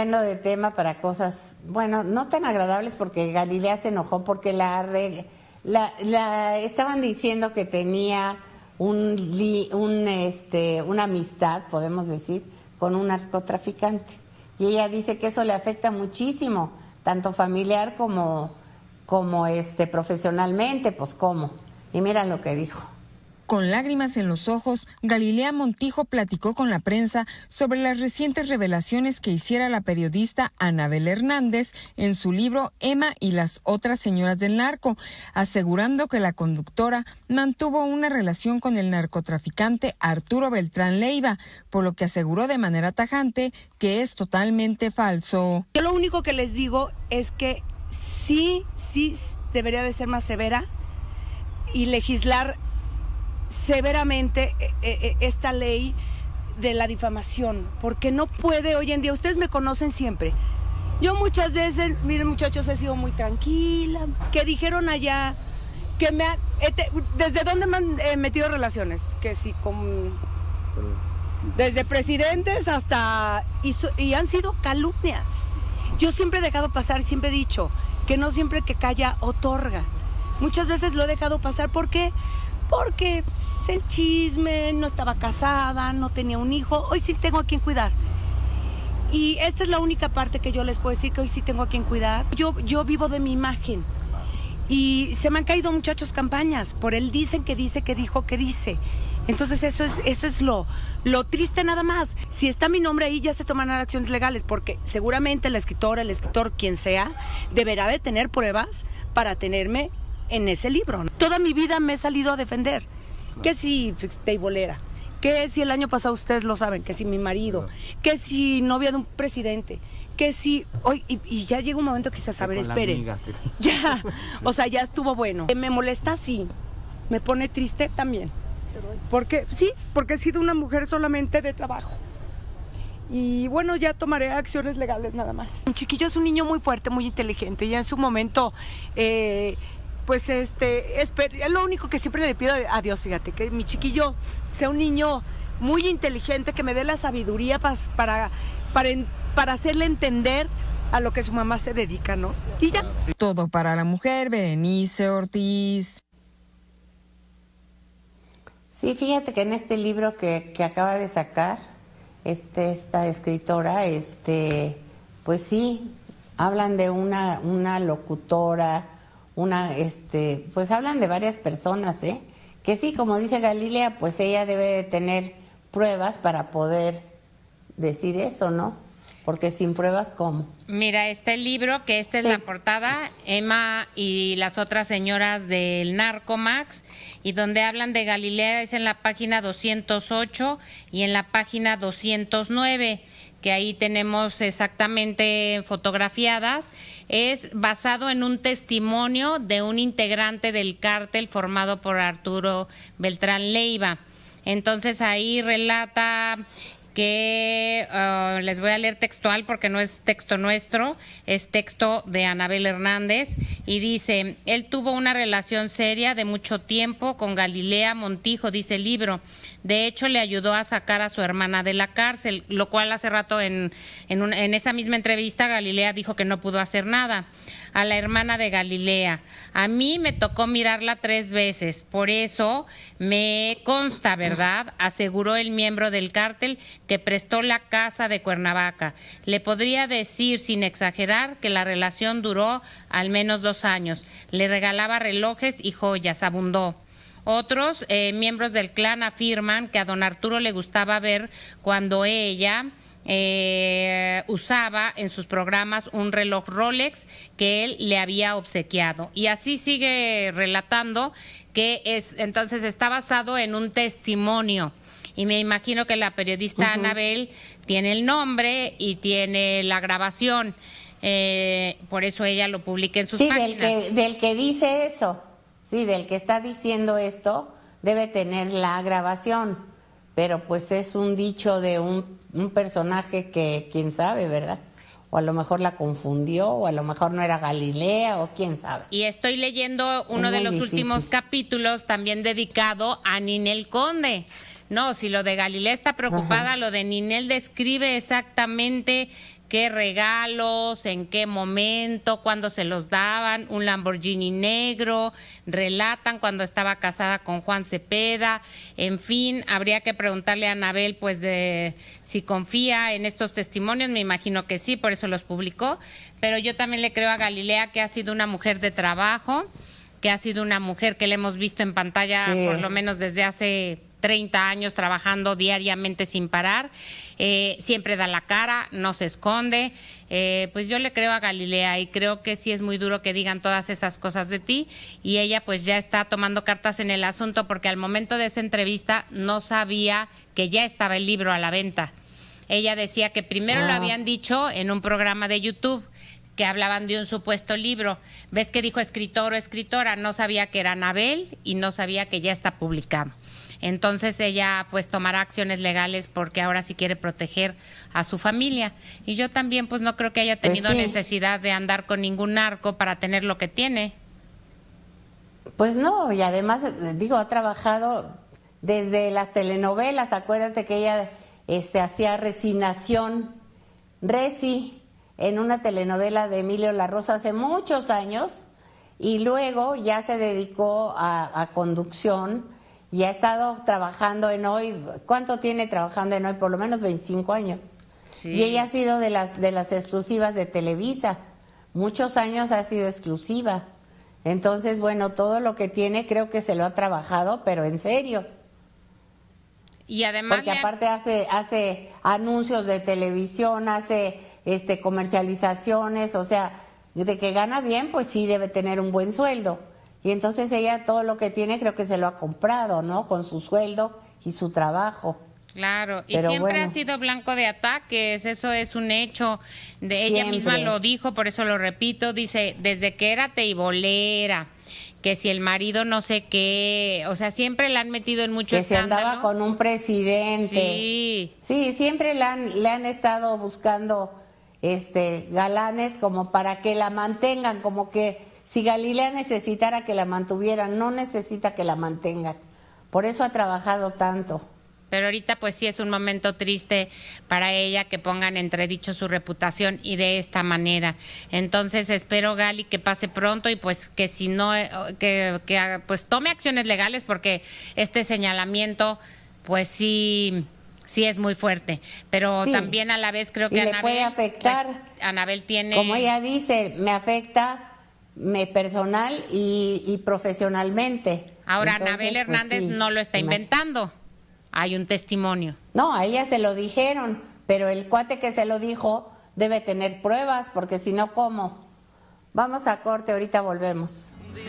Bueno, de tema para cosas, bueno, no tan agradables porque Galilea se enojó porque la, la, estaban diciendo que tenía un, un este, una amistad, podemos decir, con un narcotraficante. Y ella dice que eso le afecta muchísimo, tanto familiar como, como este, profesionalmente, pues cómo. Y mira lo que dijo. Con lágrimas en los ojos, Galilea Montijo platicó con la prensa sobre las recientes revelaciones que hiciera la periodista Anabel Hernández en su libro Emma y las otras señoras del narco, asegurando que la conductora mantuvo una relación con el narcotraficante Arturo Beltrán Leiva, por lo que aseguró de manera tajante que es totalmente falso. Yo lo único que les digo es que sí, sí debería de ser más severa y legislar severamente eh, eh, eh, esta ley de la difamación, porque no puede hoy en día, ustedes me conocen siempre. Yo muchas veces, miren muchachos, he sido muy tranquila, que dijeron allá, que me han desde dónde me han metido relaciones, que sí, con, desde presidentes hasta, y, han sido calumnias. Yo siempre he dejado pasar, siempre he dicho, que no siempre que calla otorga. Muchas veces lo he dejado pasar porque porque el chisme, no estaba casada, no tenía un hijo, hoy sí tengo a quien cuidar. Y esta es la única parte que yo les puedo decir que hoy sí tengo a quien cuidar. Yo, yo vivo de mi imagen. Y se me han caído muchachos campañas por el dicen que dice, que dijo, que dice. Entonces eso es, eso es lo, lo triste nada más. Si está mi nombre ahí ya se tomarán acciones legales porque seguramente la escritora, el escritor, quien sea, deberá de tener pruebas para tenerme en ese libro. Toda mi vida me he salido a defender. Que si teibolera, que si el año pasado ustedes lo saben, que si mi marido, que si novia de un presidente, que si hoy y, ya llega un momento que quizás a espere Ya, o sea, ya estuvo bueno. Me molesta sí, me pone triste también. Porque sí, porque he sido una mujer solamente de trabajo. Y bueno, ya tomaré acciones legales nada más. Un chiquillo es un niño muy fuerte, muy inteligente. Ya en su momento eh, pues este, es, lo único que siempre le pido a Dios, fíjate, que mi chiquillo sea un niño muy inteligente, que me dé la sabiduría para, para, hacerle entender a lo que su mamá se dedica, ¿no? Y ya. Todo para la mujer, Berenice Ortiz. Sí, fíjate que en este libro que, acaba de sacar, este, esta escritora, este, pues sí, hablan de una, una locutora una, este, pues hablan de varias personas, ¿eh? Que sí, como dice Galilea, pues ella debe de tener pruebas para poder decir eso, ¿no? Porque sin pruebas, ¿cómo? Mira, este libro, que esta es la portada, Emma y las otras señoras del Narcomax, y donde hablan de Galilea es en la página 208 y en la página 209 que ahí tenemos exactamente fotografiadas, es basado en un testimonio de un integrante del cártel formado por Arturo Beltrán Leiva. Entonces ahí relata que ah, les voy a leer textual porque no es texto nuestro, es texto de Anabel Hernández, y dice, él tuvo una relación seria de mucho tiempo con Galilea Montijo, dice el libro. De hecho, le ayudó a sacar a su hermana de la cárcel, lo cual hace rato en, en esa misma entrevista Galilea dijo que no pudo hacer nada a la hermana de Galilea. A mí me tocó mirarla tres veces, por eso me consta, ¿verdad? Aseguró el miembro del cártel que prestó la casa de Cuernavaca. Le podría decir, sin exagerar, que la relación duró al menos dos años. Le regalaba relojes y joyas, abundó. Otros eh, miembros del clan afirman que a don Arturo le gustaba ver cuando ella eh, usaba en sus programas un reloj Rolex que él le había obsequiado. Y así sigue relatando que es entonces está basado en un testimonio. Y me imagino que la periodista Anabel tiene el nombre y tiene la grabación. Eh, por eso ella lo publica en sus páginas. Del del que dice eso, sí, del que está diciendo esto, debe tener la grabación. Pero pues es un dicho de un un personaje que quién sabe, ¿verdad? o a lo mejor la confundió, o a lo mejor no era Galilea, o quién sabe. Y estoy leyendo uno de los últimos capítulos también dedicado a Ninel Conde. No, si lo de Galilea está preocupada, lo de Ninel describe exactamente qué regalos, en qué momento, cuándo se los daban, un Lamborghini negro, relatan cuando estaba casada con Juan Cepeda, en fin, habría que preguntarle a Anabel pues de si confía en estos testimonios, me imagino que sí, por eso los publicó, pero yo también le creo a Galilea que ha sido una mujer de trabajo, que ha sido una mujer que le hemos visto en pantalla por lo menos desde hace 30 años trabajando diariamente sin parar, eh, siempre da la cara, no se esconde. Eh, pues yo le creo a Galilea y creo que sí es muy duro que digan todas esas cosas de ti y ella pues ya está tomando cartas en el asunto porque al momento de esa entrevista no sabía que ya estaba el libro a la venta. Ella decía que primero lo ah. habían dicho en un programa de YouTube que hablaban de un supuesto libro. Ves que dijo escritor o escritora, no sabía que era Anabel y no sabía que ya está publicado. Entonces ella pues tomará acciones legales porque ahora sí quiere proteger a su familia. Y yo también pues no creo que haya pues tenido necesidad de andar con ningún narco para tener lo que tiene. Pues no, y además digo, ha trabajado desde las telenovelas, acuérdate que ella este, hacía resinación, resi, en una telenovela de Emilio La hace muchos años, y luego ya se dedicó a, a conducción y ha estado trabajando en hoy, ¿cuánto tiene trabajando en hoy? Por lo menos 25 años. Y ella ha sido de las, de las exclusivas de Televisa, muchos años ha sido exclusiva. Entonces, bueno, todo lo que tiene creo que se lo ha trabajado, pero en serio. Y además porque aparte hace hace anuncios de televisión, hace este comercializaciones, o sea, de que gana bien, pues sí debe tener un buen sueldo. Y entonces ella todo lo que tiene creo que se lo ha comprado, ¿no? Con su sueldo y su trabajo. Claro, y siempre ha sido blanco de ataques, eso es un hecho. De ella misma lo dijo, por eso lo repito, dice, desde que era teibolera, que si el marido no sé qué, o sea, siempre la han metido en mucho que se andaba con un presidente. Sí. Sí, siempre le han estado buscando este galanes como para que la mantengan, como que si Galilea necesitara que la mantuviera no necesita que la mantengan. Por eso ha trabajado tanto. Pero ahorita pues sí es un momento triste para ella que pongan entredicho su reputación y de esta manera. Entonces espero Gali que pase pronto y pues que si no, eh, que, pues tome acciones legales porque este señalamiento pues sí sí es muy fuerte, pero también a la vez creo que y le puede pues, afectar. Anabel tiene como ella dice, me afecta me personal y, y profesionalmente. Ahora, Anabel pues, Hernández no lo está inventando. Hay un testimonio. No, a ella se lo dijeron, pero el cuate que se lo dijo debe tener pruebas, porque si no, ¿cómo? Vamos a corte, ahorita volvemos.